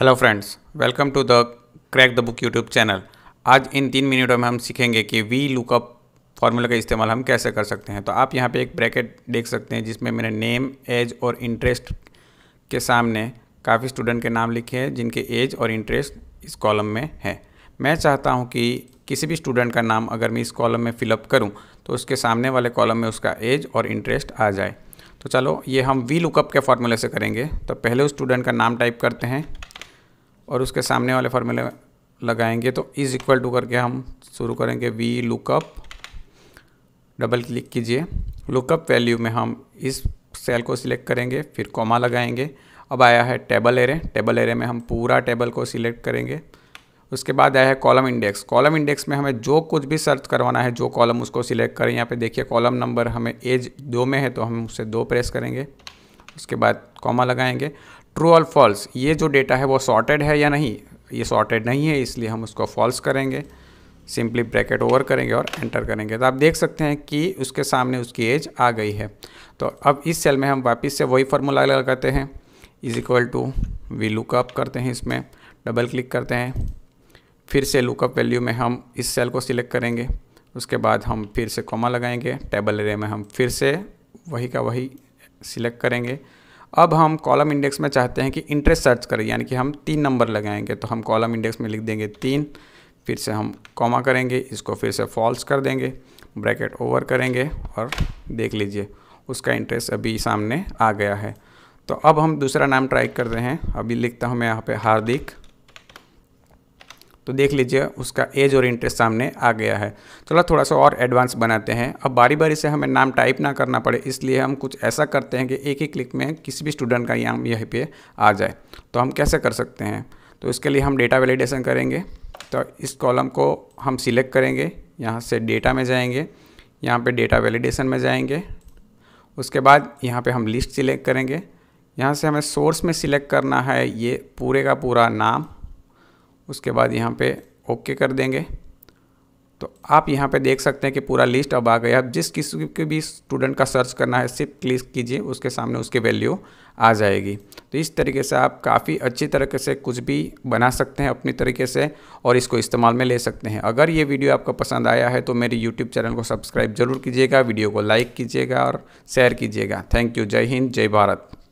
hello friends welcome to the crack the book YouTube channel आज इन तीन मिनटों में हम सीखेंगे कि वी लुकअप फार्मूला का इस्तेमाल हम कैसे कर सकते हैं तो आप यहाँ पे एक ब्रैकेट देख सकते हैं जिसमें मैंने नेम एज और इंटरेस्ट के सामने काफ़ी स्टूडेंट के नाम लिखे हैं जिनके एज और इंटरेस्ट इस कॉलम में है मैं चाहता हूँ कि किसी भी स्टूडेंट का नाम अगर मैं इस कॉलम में फिलअप करूँ तो उसके सामने वाले कॉलम में उसका एज और इंटरेस्ट आ जाए तो चलो ये हम वी लुकअप के फार्मूले से करेंगे तो पहले उस स्टूडेंट का नाम टाइप करते हैं और उसके सामने वाले फार्मूले लगाएंगे तो इज़ इक्वल टू करके हम शुरू करेंगे वी लुकअप डबल क्लिक कीजिए लुकअप वैल्यू में हम इस सेल को सिलेक्ट करेंगे फिर कॉमा लगाएंगे अब आया है टेबल एरे टेबल एरे में हम पूरा टेबल को सिलेक्ट करेंगे उसके बाद आया है कॉलम इंडेक्स कॉलम इंडेक्स में हमें जो कुछ भी सर्च करवाना है जो कॉलम उसको सिलेक्ट करें यहाँ पे देखिए कॉलम नंबर हमें एज दो में है तो हम उसे दो प्रेस करेंगे उसके बाद कॉमा लगाएंगे ट्रू और फॉल्स ये जो डेटा है वो सॉर्टेड है या नहीं ये सॉर्टेड नहीं है इसलिए हम उसको फॉल्स करेंगे सिंपली ब्रैकेट ओवर करेंगे और एंटर करेंगे तो आप देख सकते हैं कि उसके सामने उसकी एज आ गई है तो अब इस सेल में हम वापस से वही फार्मूला लगाते हैं is equal to V lookup करते हैं इसमें डबल क्लिक करते हैं फिर से लुकअप वैल्यू में हम इस सेल को सिलेक्ट करेंगे उसके बाद हम फिर से कॉमा लगाएंगे टेबल एरिया में हम फिर से वही का वही सिलेक्ट करेंगे अब हम कॉलम इंडेक्स में चाहते हैं कि इंटरेस्ट सर्च करें यानी कि हम तीन नंबर लगाएंगे तो हम कॉलम इंडेक्स में लिख देंगे तीन फिर से हम कॉमा करेंगे इसको फिर से फॉल्स कर देंगे ब्रैकेट ओवर करेंगे और देख लीजिए उसका इंटरेस्ट अभी सामने आ गया है तो अब हम दूसरा नाम ट्राई कर रहे हैं अभी लिखता हूँ मैं यहाँ पे हार्दिक तो देख लीजिए उसका एज और इंटरेस्ट सामने आ गया है चलो थोड़ा सा और एडवांस बनाते हैं अब बारी बारी से हमें नाम टाइप ना करना पड़े इसलिए हम कुछ ऐसा करते हैं कि एक ही क्लिक में किसी भी स्टूडेंट का नाम यहीं पे आ जाए तो हम कैसे कर सकते हैं तो इसके लिए हम डेटा वैलिडेशन करेंगे तो इस कॉलम को हम सिलेक्ट करेंगे यहाँ से डेटा में जाएंगे यहाँ पर डेटा वैलिडेशन में जाएंगे उसके बाद यहाँ पर हम लिस्ट सिलेक्ट करेंगे यहाँ से हमें सोर्स में सिलेक्ट करना है ये पूरे का पूरा नाम उसके बाद यहाँ पे ओके कर देंगे तो आप यहाँ पे देख सकते हैं कि पूरा लिस्ट अब आ गया अब जिस किसी के भी स्टूडेंट का सर्च करना है सिर्फ क्लिक कीजिए उसके सामने उसकी वैल्यू आ जाएगी तो इस तरीके से आप काफ़ी अच्छी तरीके से कुछ भी बना सकते हैं अपनी तरीके से और इसको इस्तेमाल में ले सकते हैं अगर ये वीडियो आपको पसंद आया है तो मेरे यूट्यूब चैनल को सब्सक्राइब जरूर कीजिएगा वीडियो को लाइक कीजिएगा और शेयर कीजिएगा थैंक यू जय हिंद जय भारत